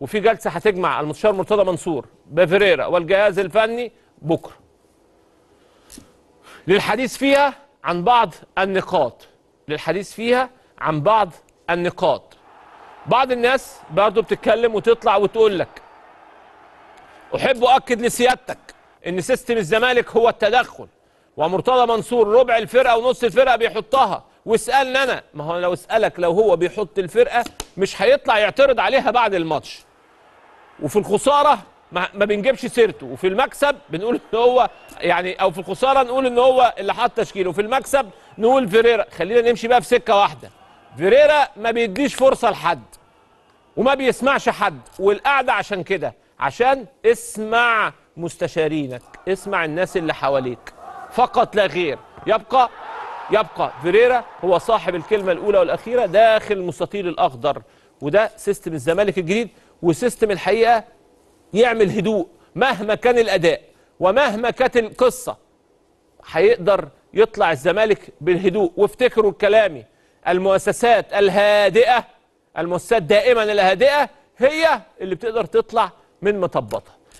وفي جلسه هتجمع المستشار مرتضى منصور بفريرا والجهاز الفني بكره للحديث فيها عن بعض النقاط للحديث فيها عن بعض النقاط بعض الناس برضه بتتكلم وتطلع وتقول لك احب اؤكد لسيادتك ان سيستم الزمالك هو التدخل ومرتضى منصور ربع الفرقه ونص الفرقه بيحطها واسالني انا ما هو لو اسالك لو هو بيحط الفرقه مش هيطلع يعترض عليها بعد الماتش وفي الخساره ما بنجيبش سيرته وفي المكسب بنقول ان هو يعني او في الخساره نقول ان هو اللي حط تشكيله وفي المكسب نقول فيريرا خلينا نمشي بقى في سكه واحده فيريرا ما بيديش فرصه لحد وما بيسمعش حد والقعده عشان كده عشان اسمع مستشارينك اسمع الناس اللي حواليك فقط لا غير يبقى يبقى فيريرا هو صاحب الكلمه الاولى والاخيره داخل المستطيل الاخضر وده سيستم الزمالك الجديد وسيستم الحقيقه يعمل هدوء مهما كان الاداء ومهما كانت القصه هيقدر يطلع الزمالك بالهدوء وافتكروا كلامي المؤسسات الهادئه المؤسسات دائما الهادئه هي اللي بتقدر تطلع من مطبطه